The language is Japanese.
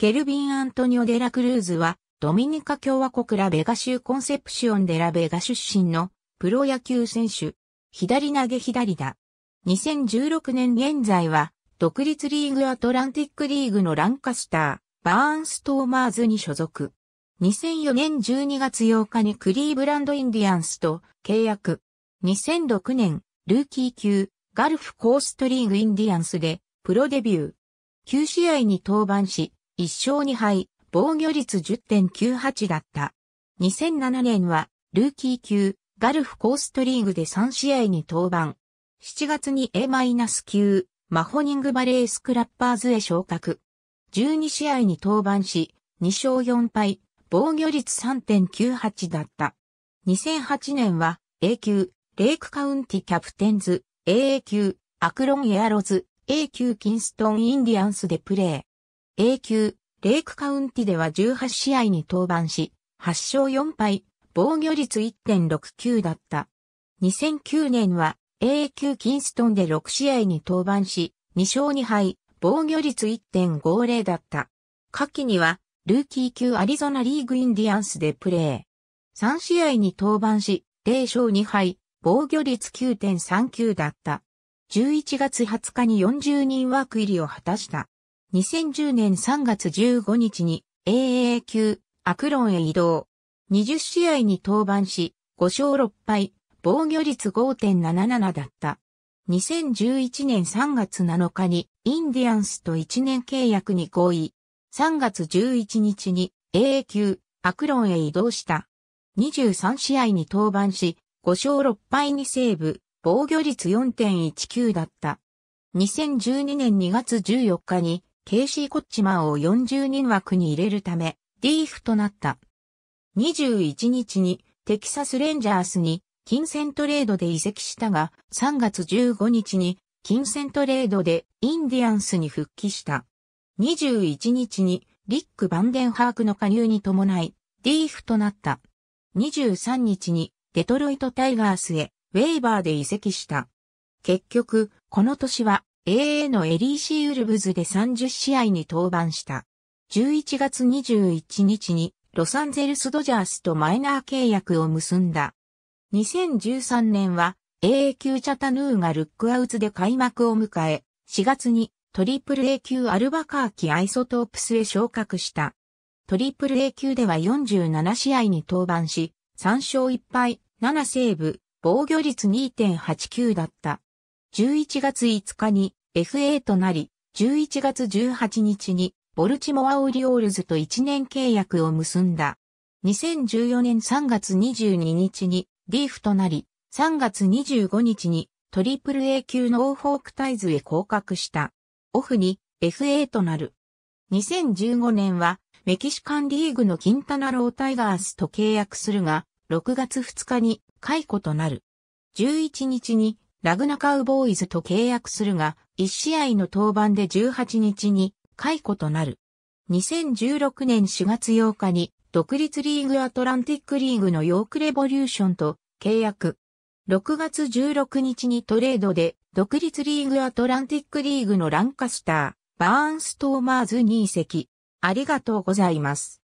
ケルビン・アントニオ・デラ・クルーズは、ドミニカ共和国ラベガ州コンセプシオンデラベガ出身のプロ野球選手。左投げ左だ。2016年現在は、独立リーグアトランティックリーグのランカスター、バーンストーマーズに所属。2004年12月8日にクリーブランドインディアンスと契約。2006年、ルーキー級、ガルフコーストリーグインディアンスで、プロデビュー。9試合に登板し、1勝2敗、防御率10.98だった。2007年は、ルーキー級、ガルフコーストリーグで3試合に登板。7月に A-9、マホニングバレースクラッパーズへ昇格。12試合に登板し、2勝4敗、防御率3.98だった。2008年は A 級、レイクカウンティキャプテンズ、AA 級、アクロンエアロズ、A 級キンストンインディアンスでプレー。A 級、レイクカウンティでは18試合に登板し、8勝4敗、防御率1.69だった。2009年は A 級キンストンで6試合に登板し、2勝2敗、防御率1.50だった。下記には、ルーキー級アリゾナリーグインディアンスでプレー。3試合に登板し、0勝2敗、防御率9.39だった。11月20日に40人枠入りを果たした。2010年3月15日に AA 級アクロンへ移動。20試合に登板し、5勝6敗、防御率5.77だった。2011年3月7日にインディアンスと1年契約に合意。3月11日に AA 級アクロンへ移動した。23試合に登板し、5勝6敗にセーブ、防御率4.19だった。2012年2月14日にケイシー・コッチマーを40人枠に入れるため、ディーフとなった。21日にテキサス・レンジャースに金銭トレードで移籍したが、3月15日に金銭トレードでインディアンスに復帰した。21日にリック・バンデンハークの加入に伴い、ディーフとなった。23日にデトロイト・タイガースへウェイバーで移籍した。結局、この年は AA のエリーシーウルブズで30試合に登板した。11月21日にロサンゼルスドジャースとマイナー契約を結んだ。2013年は AA 級チャタヌーがルックアウツで開幕を迎え、4月にトリプル A 級アルバカーキアイソトープスへ昇格した。トリプル A 級では47試合に登板し、3勝1敗、7セーブ、防御率2.89だった。11月5日に FA となり、11月18日にボルチモア・オリオールズと1年契約を結んだ。2014年3月22日にリーフとなり、3月25日にトリプル A 級のオーフォークタイズへ降格した。オフに FA となる。2015年はメキシカンリーグのキンタナロータイガースと契約するが、6月2日に解雇となる。11日にラグナカウボーイズと契約するが、1試合の登板で18日に解雇となる。2016年4月8日に独立リーグアトランティックリーグのヨークレボリューションと契約。6月16日にトレードで独立リーグアトランティックリーグのランカスター、バーンストーマーズに移籍。ありがとうございます。